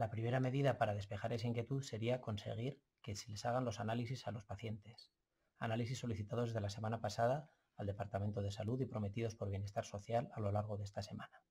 La primera medida para despejar esa inquietud sería conseguir que se les hagan los análisis a los pacientes. Análisis solicitados desde la semana pasada al Departamento de Salud y prometidos por Bienestar Social a lo largo de esta semana.